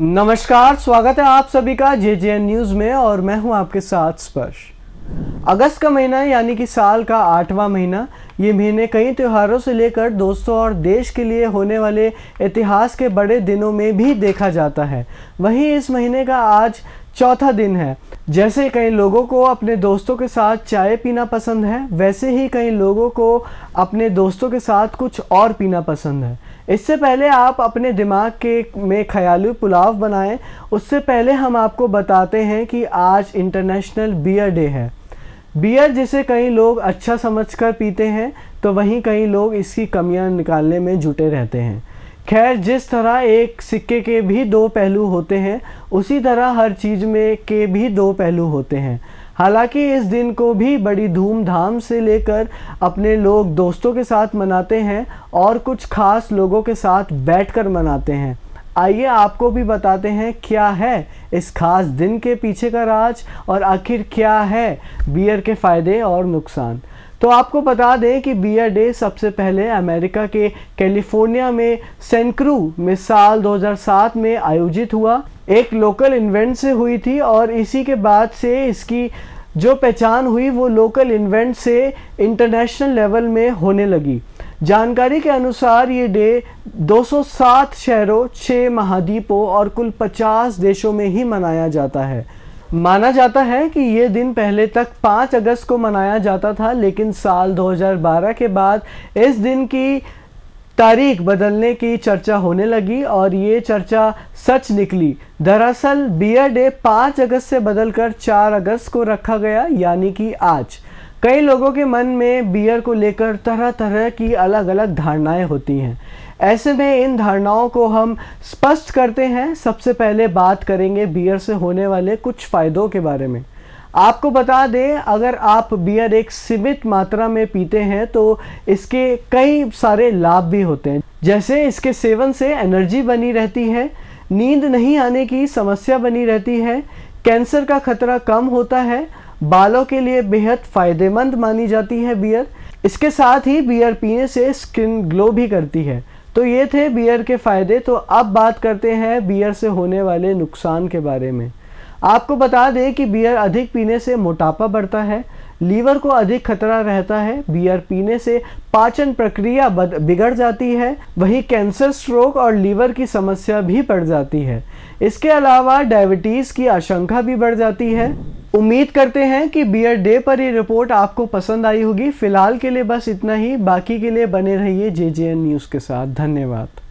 नमस्कार स्वागत है आप सभी का जे जे न्यूज़ में और मैं हूं आपके साथ स्पर्श अगस्त का महीना यानी कि साल का आठवां महीना ये महीने कई त्योहारों से लेकर दोस्तों और देश के लिए होने वाले इतिहास के बड़े दिनों में भी देखा जाता है वहीं इस महीने का आज चौथा दिन है जैसे कई लोगों को अपने दोस्तों के साथ चाय पीना पसंद है वैसे ही कई लोगों को अपने दोस्तों के साथ कुछ और पीना पसंद है इससे पहले आप अपने दिमाग के में ख्याली पुलाव बनाएं उससे पहले हम आपको बताते हैं कि आज इंटरनेशनल बियर डे है बियर जिसे कई लोग अच्छा समझकर पीते हैं तो वहीं कई लोग इसकी कमियां निकालने में जुटे रहते हैं खैर जिस तरह एक सिक्के के भी दो पहलू होते हैं उसी तरह हर चीज़ में के भी दो पहलू होते हैं हालांकि इस दिन को भी बड़ी धूमधाम से लेकर अपने लोग दोस्तों के साथ मनाते हैं और कुछ खास लोगों के साथ बैठकर मनाते हैं आइए आपको भी बताते हैं क्या है इस खास दिन के पीछे का राज और आखिर क्या है बियर के फ़ायदे और नुकसान तो आपको बता दें कि बियर डे सबसे पहले अमेरिका के कैलिफोर्निया में सेंक्रू में साल 2007 में आयोजित हुआ एक लोकल इन्वेंट से हुई थी और इसी के बाद से इसकी जो पहचान हुई वो लोकल इन्वेंट से इंटरनेशनल लेवल में होने लगी जानकारी के अनुसार ये डे 207 शहरों 6 महाद्वीपों और कुल 50 देशों में ही मनाया जाता है माना जाता है कि ये दिन पहले तक 5 अगस्त को मनाया जाता था लेकिन साल 2012 के बाद इस दिन की तारीख बदलने की चर्चा होने लगी और ये चर्चा सच निकली दरअसल बियर डे 5 अगस्त से बदलकर 4 अगस्त को रखा गया यानी कि आज कई लोगों के मन में बियर को लेकर तरह तरह की अलग अलग धारणाएं होती हैं ऐसे में इन धारणाओं को हम स्पष्ट करते हैं सबसे पहले बात करेंगे बियर से होने वाले कुछ फ़ायदों के बारे में आपको बता दें अगर आप बियर एक सीमित मात्रा में पीते हैं तो इसके कई सारे लाभ भी होते हैं जैसे इसके सेवन से एनर्जी बनी रहती है नींद नहीं आने की समस्या बनी रहती है कैंसर का खतरा कम होता है बालों के लिए बेहद फ़ायदेमंद मानी जाती है बियर इसके साथ ही बियर पीने से स्किन ग्लो भी करती है तो ये थे बियर के फ़ायदे तो अब बात करते हैं बियर से होने वाले नुकसान के बारे में आपको बता दें कि बियर अधिक पीने से मोटापा बढ़ता है लीवर को अधिक खतरा रहता है बियर पीने से पाचन प्रक्रिया बिगड़ जाती है वहीं कैंसर स्ट्रोक और लीवर की समस्या भी बढ़ जाती है इसके अलावा डायबिटीज़ की आशंका भी बढ़ जाती है उम्मीद करते हैं कि बियर डे पर ये रिपोर्ट आपको पसंद आई होगी फिलहाल के लिए बस इतना ही बाकी के लिए बने रहिए जे न्यूज़ के साथ धन्यवाद